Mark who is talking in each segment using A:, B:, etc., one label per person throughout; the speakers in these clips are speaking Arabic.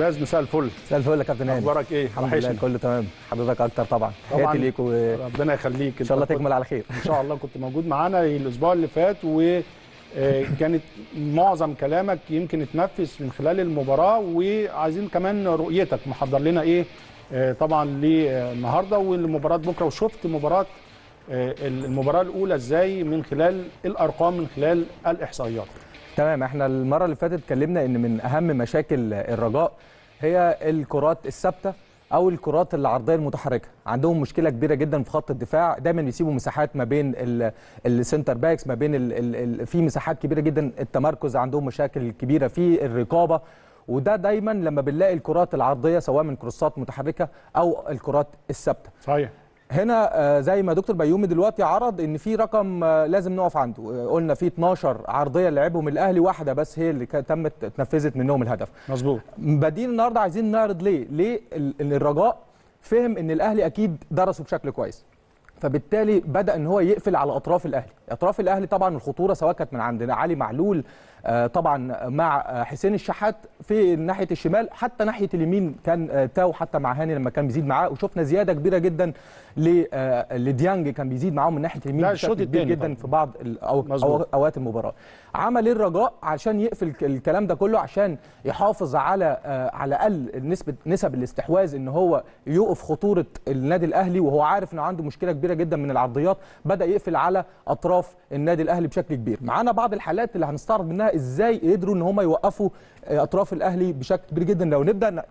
A: باز مساء الفل مساء الفل يا كابتن هاني اخبارك ايه؟ حبيبي كله تمام حضرتك اكتر طبعا تحياتي ليك و... ربنا يخليك ان شاء الله تكمل على خير ان شاء الله كنت موجود معانا الاسبوع اللي فات و آه، كانت معظم كلامك يمكن اتنفذ من خلال المباراه وعايزين كمان رؤيتك محضر لنا ايه آه، طبعا للنهارده والمباراه بكره وشفت مباراه آه، المباراه الاولى ازاي من خلال
B: الارقام من خلال الاحصائيات تمام احنا المره اللي فاتت اتكلمنا ان من اهم مشاكل الرجاء هي الكرات الثابته او الكرات العرضيه المتحركه عندهم مشكله كبيره جدا في خط الدفاع دايما بيسيبوا مساحات ما بين السنتر باكس ما بين الـ الـ في مساحات كبيره جدا التمركز عندهم مشاكل كبيره في الرقابه وده دايما لما بنلاقي الكرات العرضيه سواء من كروسات متحركه او الكرات الثابته صحيح هنا آه، زي ما دكتور بيومي دلوقتي عرض ان في رقم آه، لازم نقف عنده آه، قلنا في 12 عرضيه لعبهم الاهلي واحده بس هي اللي تمت اتنفذت منهم الهدف مظبوط بادئين النهارده عايزين نعرض ليه ليه الرجاء فهم ان الاهلي اكيد درسه بشكل كويس فبالتالي بدا ان هو يقفل على اطراف الاهلي اطراف الاهلي طبعا الخطوره سواء كانت من عندنا علي معلول آه، طبعا مع آه، حسين الشحات في ناحيه الشمال حتى ناحيه اليمين كان آه، تاو حتى مع هاني لما كان بيزيد معاه وشفنا زياده كبيره جدا لديانج كان بيزيد معاهم من ناحيه اليمين بشكل كبير جدا طبعا. في بعض اوقات المباراه عمل ايه الرجاء عشان يقفل الكلام ده كله عشان يحافظ على على الاقل نسبه نسب الاستحواذ ان هو يوقف خطوره النادي الاهلي وهو عارف انه عنده مشكله كبيره جدا من العرضيات بدا يقفل على اطراف النادي الاهلي بشكل كبير معانا بعض الحالات اللي هنستعرض منها ازاي قدروا ان هم يوقفوا آه، اطراف الاهلي بشكل كبير جدا لو نبدا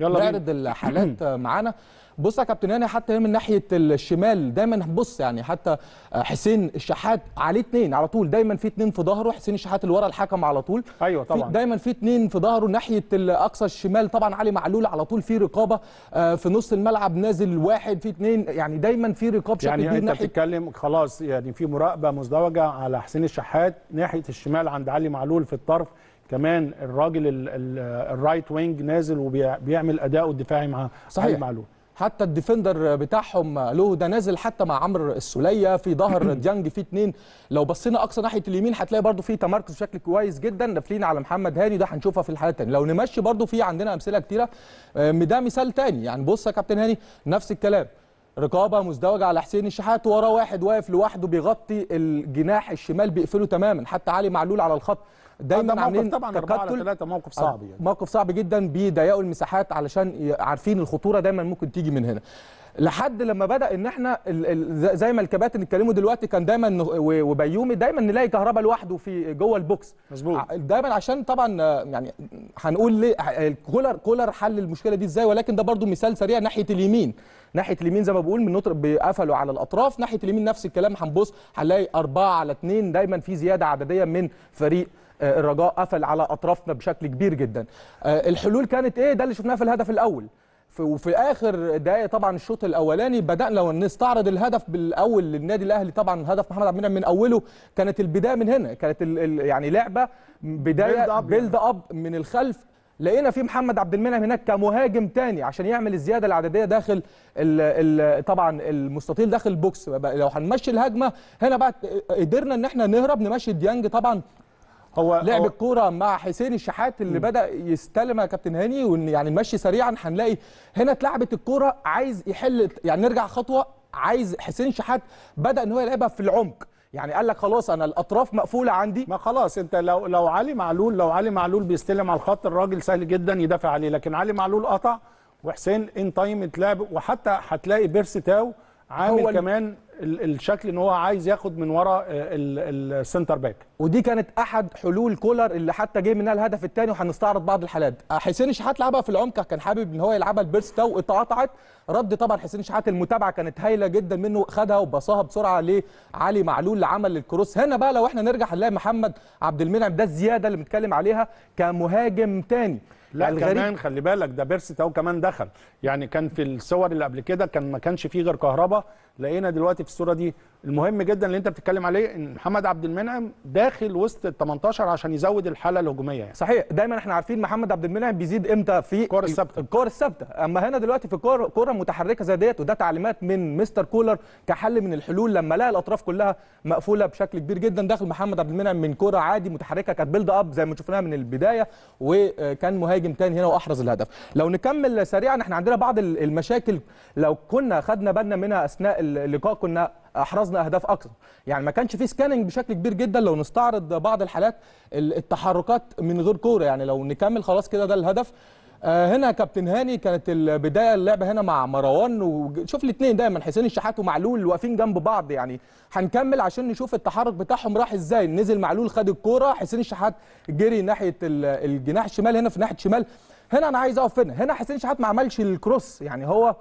B: يلا نعرض الحالات آه، معانا بص يا كابتن هاني حتى من ناحيه الشمال دايما بص يعني حتى آه، حسين الشحات عليه اثنين على طول دايما في اثنين في ظهره حسين الشحات اللي ورا الحكم على طول ايوه طبعا في دايما في اثنين في ظهره ناحيه الاقصى الشمال طبعا علي معلول على طول في رقابه آه، في نص الملعب نازل واحد في اثنين يعني دايما في رقاب شكل يعني انت
A: بتتكلم خلاص يعني في مراقبه مزدوجه على حسين الشحات ناحيه الشمال عند علي معلول في الطرف كمان الراجل الرايت وينج آه، نازل وبيعمل اداؤه الدفاعي مع صحيح. علي معلول حتى الديفندر
B: بتاعهم له ده نازل حتى مع عمرو السوليه في ظهر ديانج في اتنين لو بصينا اقصى ناحيه اليمين هتلاقي برده في تمركز بشكل كويس جدا نافلين على محمد هاني ده هنشوفها في الحالات الثانيه لو نمشي برده في عندنا امثله كتيره آه، ده مثال تاني يعني بص يا كابتن هاني نفس الكلام رقابه مزدوجه على حسين الشحات وراه واحد واقف لوحده بيغطي الجناح الشمال بيقفله تماما حتى علي معلول على الخط دايما عاملين طبعا تكتل 3 موقف آه، صعب يعني موقف صعب جدا بيضيقوا المساحات علشان عارفين الخطوره دايما ممكن تيجي من هنا لحد لما بدا ان احنا زي ما الكباتن اتكلموا دلوقتي كان دايما وبيومي دايما نلاقي كهربا لوحده في جوه البوكس مظبوط دايما عشان طبعا يعني هنقول ليه كولر كولر حل المشكله دي ازاي ولكن ده برضو مثال سريع ناحيه اليمين ناحيه اليمين زي ما بقول من نطر بيقفلوا على الاطراف ناحيه اليمين نفس الكلام هنبص هنلاقي اربعه على اثنين دايما في زياده عدديه من فريق آه، الرجاء قفل على اطرافنا بشكل كبير جدا آه، الحلول كانت ايه ده اللي شفناه في الهدف الاول وفي اخر دقايق طبعا الشوط الاولاني بدانا نستعرض الهدف بالاول للنادي الاهلي طبعا هدف محمد عبد المنعم من اوله كانت البدايه من هنا كانت يعني لعبه بدايه بيلد يعني. اب من الخلف لقينا في محمد عبد المنعم هناك كمهاجم تاني عشان يعمل الزياده العدديه داخل الـ الـ طبعا المستطيل داخل البوكس لو هنمشي الهجمه هنا بقى قدرنا ان احنا نهرب نمشي ديانج طبعا هو لعب الكوره مع حسين الشحات اللي م. بدا يستلم يا كابتن هاني وان يعني المشي سريعا هنلاقي هنا اتلعبت الكوره عايز يحل يعني نرجع خطوه عايز حسين شحات بدا ان هو يلعبها في العمق يعني قال لك خلاص انا الاطراف مقفوله عندي ما خلاص انت لو لو علي معلول لو علي معلول بيستلم على الخط الراجل
A: سهل جدا يدافع عليه لكن علي معلول قطع وحسين ان تايم اتلعب وحتى هتلاقي بيرسي تاو عامل كمان الشكل ان هو عايز ياخد من ورا آه، السنتر
B: باك ودي كانت احد حلول كولر اللي حتى جه منها الهدف الثاني وهنستعرض بعض الحالات آه، حسين الشحات لعبها في العمق كان حابب ان هو يلعبها البيرس واتقطعت رد طبعا حسين الشحات المتابعه كانت هايله جدا منه خدها وبصاها بسرعه لعلي معلول اللي عمل الكروس هنا بقى لو احنا نرجع هنلاقي محمد عبد المنعم ده الزياده اللي بنتكلم عليها كمهاجم ثاني لا يعني الغريب. كمان خلي بالك ده بيرسي تاو كمان دخل يعني كان في الصور اللي قبل كده كان ما
A: كانش فيه غير كهربا لقينا دلوقتي في الصوره دي المهم جدا اللي انت بتتكلم عليه ان محمد عبد
B: المنعم داخل وسط ال 18 عشان يزود الحاله الهجوميه يعني. صحيح دايما احنا عارفين محمد عبد المنعم بيزيد امتى في الكور الثابته الكور الثابته اما هنا دلوقتي في كوره كوره متحركه زي ديت وده تعليمات من مستر كولر كحل من الحلول لما لقى الاطراف كلها مقفوله بشكل كبير جدا داخل محمد عبد المنعم من كوره عادي متحركه كانت بيلد اب زي ما شفناها من البدايه وكان مهاجم تاني هنا واحرز الهدف لو نكمل سريعا احنا عندنا بعض المشاكل لو كنا خدنا بالنا منها اثناء اللقاء كنا احرزنا اهداف اكثر يعني ما كانش في سكاننج بشكل كبير جدا لو نستعرض بعض الحالات التحركات من غير كوره يعني لو نكمل خلاص كده ده الهدف آه، هنا كابتن هاني كانت البدايه اللعبه هنا مع مروان وشوف الاثنين دايما حسين الشحات ومعلول واقفين جنب بعض يعني هنكمل عشان نشوف التحرك بتاعهم راح ازاي نزل معلول خد الكوره حسين الشحات جري ناحيه الجناح الشمال هنا في ناحيه شمال هنا انا عايز اقف هنا هنا حسين الشحات ما عملش الكروس يعني هو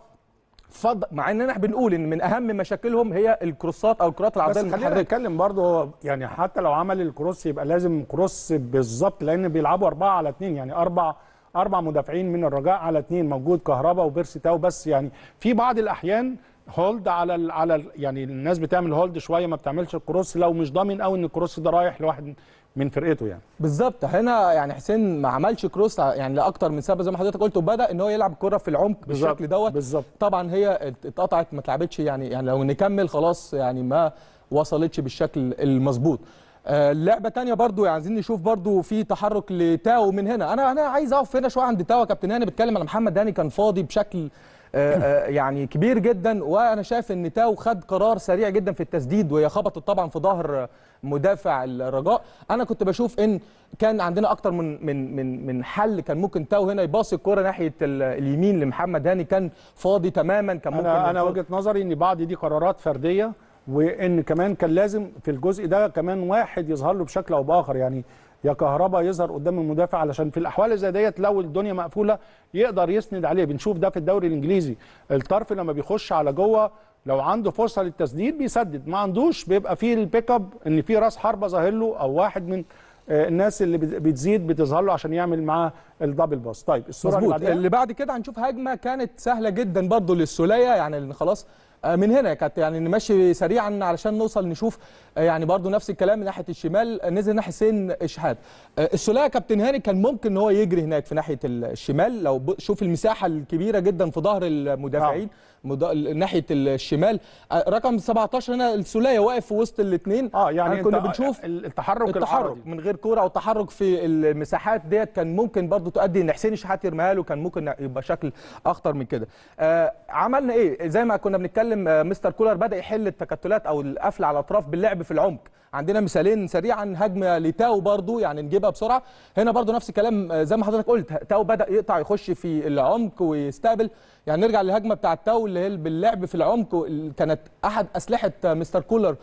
B: فض... مع ان احنا بنقول ان من اهم مشاكلهم هي الكروسات او الكرات العرضيه بس خلينا نتكلم برضه يعني
A: حتى لو عمل الكروس يبقى لازم كروس بالظبط لان بيلعبوا اربعه على اثنين يعني اربع اربع مدافعين من الرجاء على اثنين موجود كهربا وبيرسي تاو بس يعني في بعض الاحيان هولد على ال على ال يعني الناس بتعمل هولد شويه ما بتعملش الكروس لو مش ضامن قوي ان
B: الكروس ده رايح لواحد من فرقته يعني بالظبط هنا يعني حسين ما عملش كروس يعني لاكتر من سبب زي ما حضرتك قلت وبدا ان هو يلعب الكره في العمق بالشكل دوت بالظبط طبعا هي اتقطعت ما اتلعبتش يعني يعني لو نكمل خلاص يعني ما وصلتش بالشكل المظبوط آه، لعبه ثانيه برضو يعني عايزين نشوف برضو في تحرك لتاو من هنا انا انا عايز اقف هنا شويه عند تاو كابتن هاني يعني بيتكلم على محمد هاني يعني كان فاضي بشكل آه، آه، يعني كبير جدا وانا شايف ان تاو خد قرار سريع جدا في التسديد وهي خبطت طبعا في ظهر مدافع الرجاء انا كنت بشوف ان كان عندنا اكتر من من من من حل كان ممكن تاو هنا يباص الكره ناحيه اليمين لمحمد هاني كان فاضي تماما كان ممكن انا, أنا
A: وجهه نظري ان بعض دي قرارات فرديه وان كمان كان لازم في الجزء ده كمان واحد يظهر له بشكل او باخر يعني يا كهربا يظهر قدام المدافع علشان في الاحوال زي ديت لو الدنيا مقفوله يقدر يسند عليه بنشوف ده في الدوري الانجليزي الطرف لما بيخش على جوه لو عنده فرصه للتسديد بيسدد ما عندوش بيبقى فيه البيك اب ان في راس حربه ظاهر له او واحد من آه، الناس اللي بتزيد بتظهر له عشان يعمل معاه الدبل باس طيب
B: الصوره اللي, بعد كده هنشوف هجمه كانت سهله جدا برضه للسوليه يعني خلاص آه، من هنا كانت يعني نمشي سريعا علشان نوصل نشوف آه، يعني برضو نفس الكلام من ناحيه الشمال آه، نزل هنا حسين شحات السوليه كابتن هاني كان ممكن ان هو يجري هناك في ناحيه الشمال لو شوف المساحه الكبيره جدا في ظهر المدافعين آه. مد... ناحيه الشمال آه، رقم 17 هنا السوليه واقف في وسط الاثنين اه يعني آه، كنا بنشوف التحرك التحرك العرضي. من غير كوره او تحرك في المساحات ديت كان ممكن برضو تؤدي ان حسين الشحات يرميها له كان ممكن يبقى شكل اخطر من كده آه عملنا ايه زي ما كنا بنتكلم آه مستر كولر بدا يحل التكتلات او القفل على الاطراف باللعب في العمق عندنا مثالين سريعا هجمه لتاو برضو يعني نجيبها بسرعه هنا برضو نفس الكلام آه، زي ما حضرتك قلت تاو بدا يقطع يخش في العمق ويستقبل يعني نرجع للهجمه بتاعه تاو اللي هي باللعب في العمق كانت احد اسلحه مستر كولر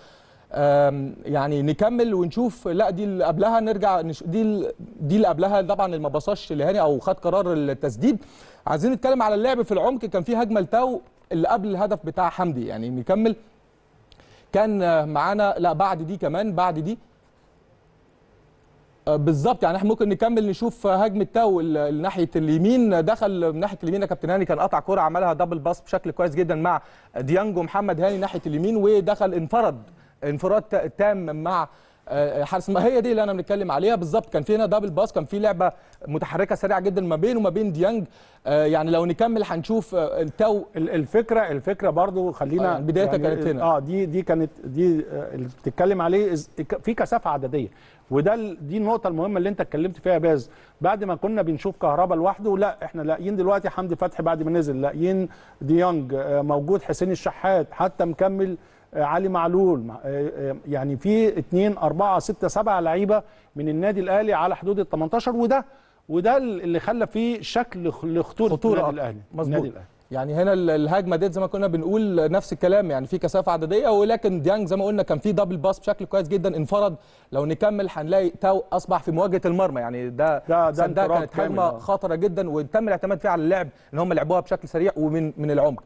B: يعني نكمل ونشوف لا دي اللي قبلها نرجع نش... دي دي اللي قبلها طبعا اللي ما بصاش لهاني او خد قرار التسديد عايزين نتكلم على اللعب في العمق كان في هجمه لتاو اللي قبل الهدف بتاع حمدي يعني نكمل كان معانا لا بعد دي كمان بعد دي آه، بالظبط يعني احنا ممكن نكمل نشوف هجمه تاو ناحيه اليمين دخل من ناحيه اليمين يا كابتن هاني كان قطع كوره عملها دبل باس بشكل كويس جدا مع ديانجو محمد هاني ناحيه اليمين ودخل انفرد انفراد تام مع آه، حارس هي دي اللي انا بنتكلم عليها بالظبط كان في هنا دبل باس كان في لعبه متحركه سريعه جدا ما بينه وما بين ديانج آه، يعني لو نكمل هنشوف آه، التو الفكره الفكره برضو خلينا يعني بدايتها يعني كانت هنا اه
A: دي دي كانت دي اللي بتتكلم عليه في كثافه عدديه وده دي النقطه المهمه اللي انت اتكلمت فيها يا باز بعد ما كنا بنشوف كهربا لوحده لا احنا لاقيين دلوقتي حمدي فتحي بعد ما نزل لاقيين ديانج موجود حسين الشحات حتى مكمل علي معلول آه، آه، يعني في 2 4 6 7 لعيبه من النادي الاهلي على حدود ال 18 وده وده اللي خلى
B: فيه شكل لخطوره النادي الاهلي النادي الاهلي يعني هنا الهجمه ديت زي ما كنا بنقول نفس الكلام يعني في كثافه عدديه ولكن ديانج زي ما قلنا كان في دبل باس بشكل كويس جدا انفرد لو نكمل هنلاقي تاو اصبح في مواجهه المرمى يعني ده ده, ده, ده كانت هجمه آه. خطره جدا وتم الاعتماد فيها على اللعب ان هم لعبوها بشكل سريع ومن من العمق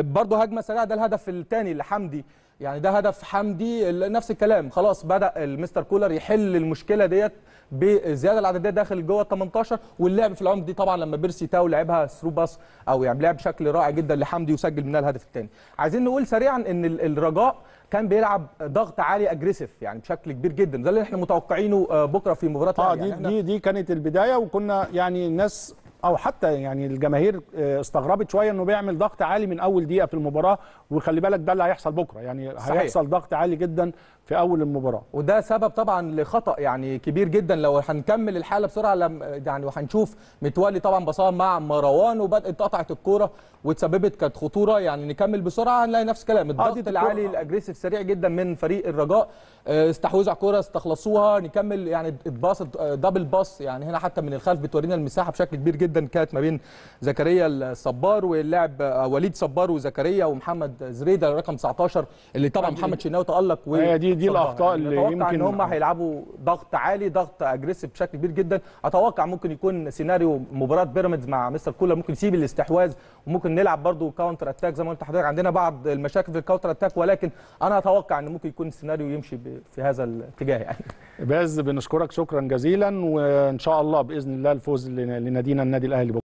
B: برضه هجمه سريعه ده الهدف الثاني لحمدي يعني ده هدف حمدي نفس الكلام خلاص بدا المستر كولر يحل المشكله ديت بزياده العدديه داخل جوه ال 18 واللعب في العمق دي طبعا لما بيرسي تاو لعبها ثرو باس او يعني لعب بشكل رائع جدا لحمدي وسجل منها الهدف الثاني عايزين نقول سريعا ان الرجاء كان بيلعب ضغط عالي اجريسيف يعني بشكل كبير جدا ده اللي احنا متوقعينه آه، بكره في مباراه اه يعني دي دي دي كانت البدايه وكنا يعني الناس
A: او حتى يعني الجماهير آه، استغربت شويه انه بيعمل ضغط عالي من اول دقيقه في المباراه
B: وخلي بالك ده اللي هيحصل بكره يعني صحيح. هيحصل ضغط عالي جدا في اول المباراه وده سبب طبعا لخطا يعني كبير جدا لو هنكمل الحاله بسرعه لم يعني وهنشوف متولي طبعا بصها مع مروان وبدات اتقطعت الكوره وتسببت كانت خطوره يعني نكمل بسرعه هنلاقي نفس الكلام الضغط العالي الاجريسيف سريع جدا من فريق الرجاء آه، استحوذوا على الكوره استخلصوها نكمل يعني الباص دبل باص يعني هنا حتى من الخلف بتورينا المساحه بشكل كبير جدا كانت ما بين زكريا الصبار واللاعب آه، وليد صبار وزكريا ومحمد زريده رقم 19 اللي طبعا محمد شناوي تالق و دي الاخطاء يعني اللي يمكن ان هم هيلعبوا ضغط عالي ضغط اجريسيف بشكل كبير جدا اتوقع ممكن يكون سيناريو مباراه بيراميدز مع مستر كولر ممكن يسيب الاستحواذ وممكن نلعب برضه كاونتر اتاك زي ما قلت لحضرتك عندنا بعض المشاكل في الكاونتر اتاك ولكن انا اتوقع ان ممكن يكون السيناريو يمشي في هذا الاتجاه يعني
A: باز بنشكرك شكرا جزيلا وان شاء الله باذن الله الفوز لنادينا النادي الاهلي